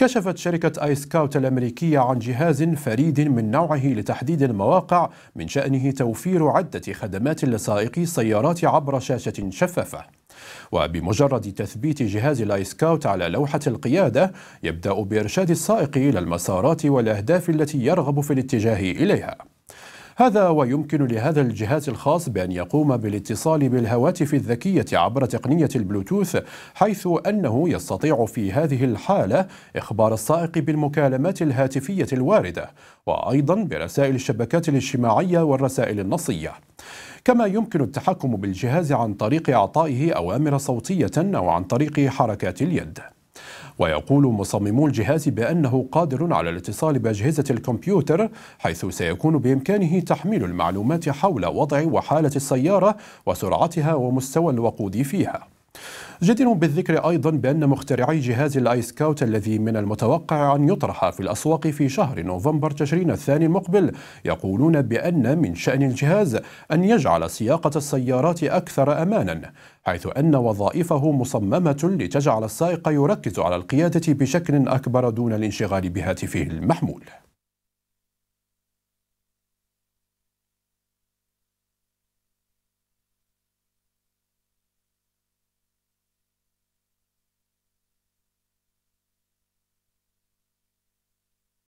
كشفت شركة آي سكاوت الأمريكية عن جهاز فريد من نوعه لتحديد المواقع من شأنه توفير عدة خدمات لسائقي السيارات عبر شاشة شفافة وبمجرد تثبيت جهاز الاي سكاوت على لوحة القيادة يبدأ بإرشاد السائق إلى المسارات والأهداف التي يرغب في الاتجاه إليها هذا ويمكن لهذا الجهاز الخاص بأن يقوم بالاتصال بالهواتف الذكية عبر تقنية البلوتوث حيث أنه يستطيع في هذه الحالة إخبار السائق بالمكالمات الهاتفية الواردة وأيضا برسائل الشبكات الاجتماعية والرسائل النصية كما يمكن التحكم بالجهاز عن طريق إعطائه أوامر صوتية أو عن طريق حركات اليد ويقول مصممو الجهاز بأنه قادر على الاتصال بأجهزة الكمبيوتر حيث سيكون بإمكانه تحميل المعلومات حول وضع وحالة السيارة وسرعتها ومستوى الوقود فيها جدير بالذكر أيضا بأن مخترعي جهاز الآيس كاوت الذي من المتوقع أن يطرح في الأسواق في شهر نوفمبر تشرين الثاني المقبل يقولون بأن من شأن الجهاز أن يجعل سياقة السيارات أكثر أمانا حيث أن وظائفه مصممة لتجعل السائق يركز على القيادة بشكل أكبر دون الانشغال بهاتفه المحمول